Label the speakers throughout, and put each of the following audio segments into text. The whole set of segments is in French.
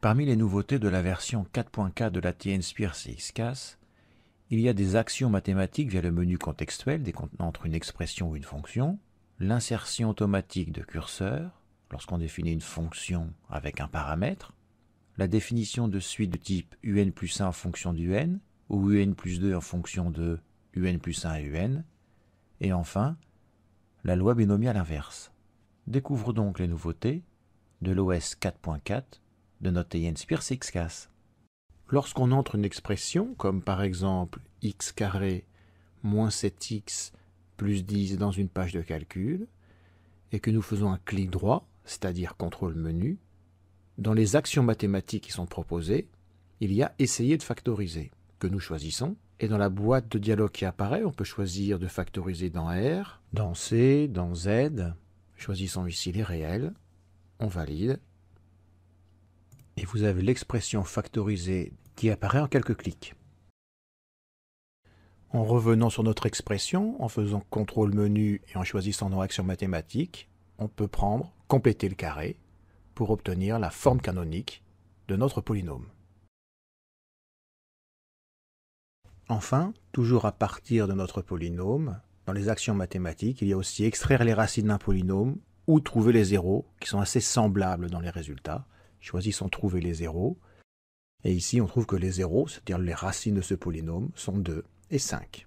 Speaker 1: Parmi les nouveautés de la version 4.4 de la TN CX CAS, il y a des actions mathématiques via le menu contextuel des contenants entre une expression ou une fonction, l'insertion automatique de curseurs, lorsqu'on définit une fonction avec un paramètre, la définition de suite de type un plus 1 en fonction d'un ou un plus 2 en fonction de un plus 1 et un, et enfin, la loi binomiale inverse. Découvre donc les nouveautés de l'OS 4.4 de notre Spears x Lorsqu'on entre une expression, comme par exemple x carré moins 7x plus 10 dans une page de calcul, et que nous faisons un clic droit, c'est-à-dire contrôle menu, dans les actions mathématiques qui sont proposées, il y a essayer de factoriser, que nous choisissons, et dans la boîte de dialogue qui apparaît, on peut choisir de factoriser dans R, dans C, dans Z. Choisissons ici les réels. On valide et vous avez l'expression factorisée qui apparaît en quelques clics. En revenant sur notre expression, en faisant CTRL menu et en choisissant nos actions mathématiques, on peut prendre compléter le carré pour obtenir la forme canonique de notre polynôme. Enfin, toujours à partir de notre polynôme, dans les actions mathématiques, il y a aussi extraire les racines d'un polynôme ou trouver les zéros qui sont assez semblables dans les résultats, Choisissons trouver les zéros. Et ici, on trouve que les zéros, c'est-à-dire les racines de ce polynôme, sont 2 et 5.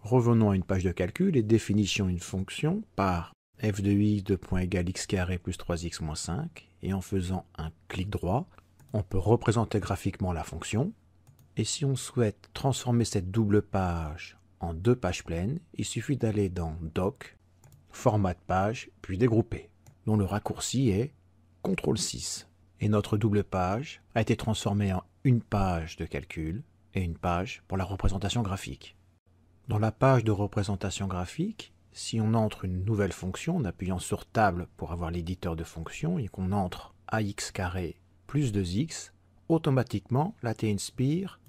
Speaker 1: Revenons à une page de calcul et définissons une fonction par f de x de point égal x carré plus 3x moins 5. Et en faisant un clic droit, on peut représenter graphiquement la fonction. Et si on souhaite transformer cette double page en deux pages pleines, il suffit d'aller dans Doc, Format de page, puis Dégrouper, dont le raccourci est CTRL 6 et notre double page a été transformée en une page de calcul et une page pour la représentation graphique. Dans la page de représentation graphique, si on entre une nouvelle fonction en appuyant sur table pour avoir l'éditeur de fonction et qu'on entre ax carré plus 2x, automatiquement la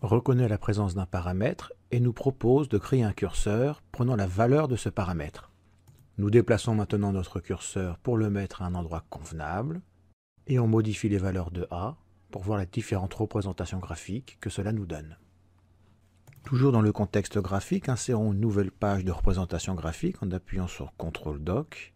Speaker 1: reconnaît la présence d'un paramètre et nous propose de créer un curseur prenant la valeur de ce paramètre. Nous déplaçons maintenant notre curseur pour le mettre à un endroit convenable et on modifie les valeurs de A pour voir les différentes représentations graphiques que cela nous donne. Toujours dans le contexte graphique, insérons hein, une nouvelle page de représentation graphique en appuyant sur CTRL DOC.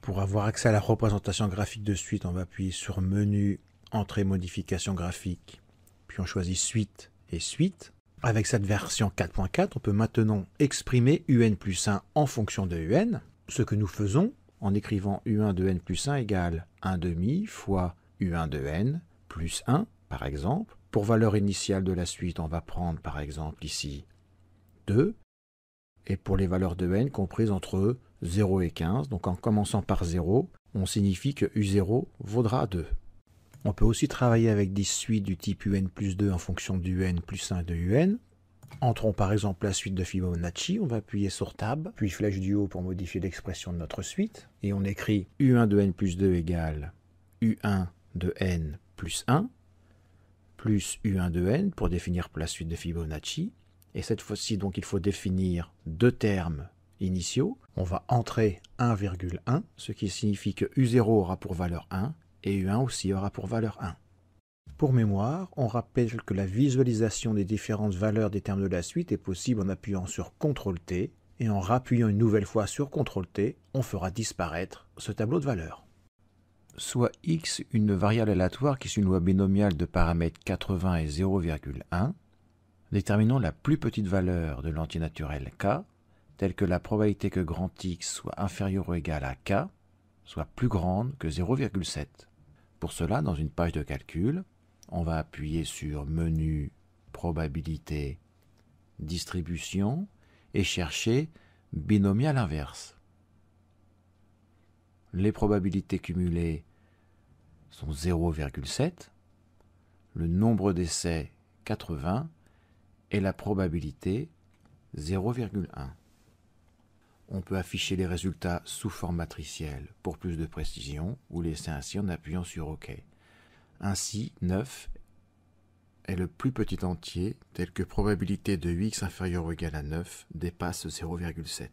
Speaker 1: Pour avoir accès à la représentation graphique de suite, on va appuyer sur Menu, Entrée, Modification graphique, puis on choisit Suite et Suite. Avec cette version 4.4, on peut maintenant exprimer UN plus 1 en fonction de UN, ce que nous faisons en écrivant U1 de n plus 1 égale 1 demi fois U1 de n plus 1, par exemple. Pour valeur initiale de la suite, on va prendre par exemple ici 2. Et pour les valeurs de n comprises entre 0 et 15, donc en commençant par 0, on signifie que U0 vaudra 2. On peut aussi travailler avec des suites du type un plus 2 en fonction du n plus 1 de un. Entrons par exemple la suite de Fibonacci, on va appuyer sur Tab, puis flèche du haut pour modifier l'expression de notre suite, et on écrit U1 de n plus 2 égale U1 de n plus 1, plus U1 de n pour définir la suite de Fibonacci, et cette fois-ci donc il faut définir deux termes initiaux. On va entrer 1,1, ce qui signifie que U0 aura pour valeur 1, et U1 aussi aura pour valeur 1. Pour mémoire, on rappelle que la visualisation des différentes valeurs des termes de la suite est possible en appuyant sur CTRL-T, et en rappuyant une nouvelle fois sur CTRL-T, on fera disparaître ce tableau de valeurs. Soit x une variable aléatoire qui suit une loi binomiale de paramètres 80 et 0,1, Déterminons la plus petite valeur de l'antinaturel k, telle que la probabilité que grand X soit inférieur ou égal à k, soit plus grande que 0,7. Pour cela, dans une page de calcul, on va appuyer sur Menu, Probabilité, Distribution et chercher binomial inverse. Les probabilités cumulées sont 0,7, le nombre d'essais 80 et la probabilité 0,1. On peut afficher les résultats sous forme matricielle pour plus de précision ou laisser ainsi en appuyant sur OK. Ainsi, 9 est le plus petit entier tel que probabilité de 8x inférieur ou égal à 9 dépasse 0,7.